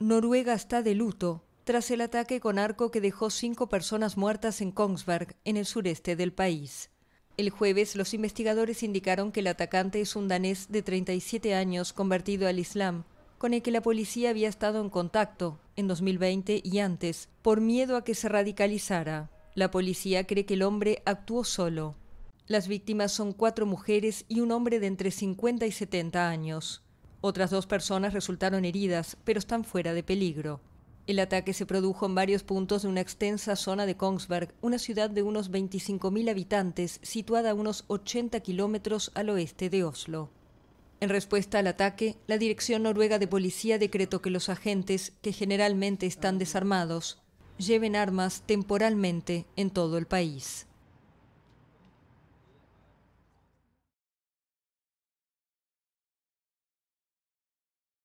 Noruega está de luto tras el ataque con arco que dejó cinco personas muertas en Kongsberg, en el sureste del país. El jueves, los investigadores indicaron que el atacante es un danés de 37 años convertido al Islam, con el que la policía había estado en contacto en 2020 y antes, por miedo a que se radicalizara. La policía cree que el hombre actuó solo. Las víctimas son cuatro mujeres y un hombre de entre 50 y 70 años. Otras dos personas resultaron heridas, pero están fuera de peligro. El ataque se produjo en varios puntos de una extensa zona de Kongsberg, una ciudad de unos 25.000 habitantes situada a unos 80 kilómetros al oeste de Oslo. En respuesta al ataque, la Dirección Noruega de Policía decretó que los agentes, que generalmente están desarmados, lleven armas temporalmente en todo el país.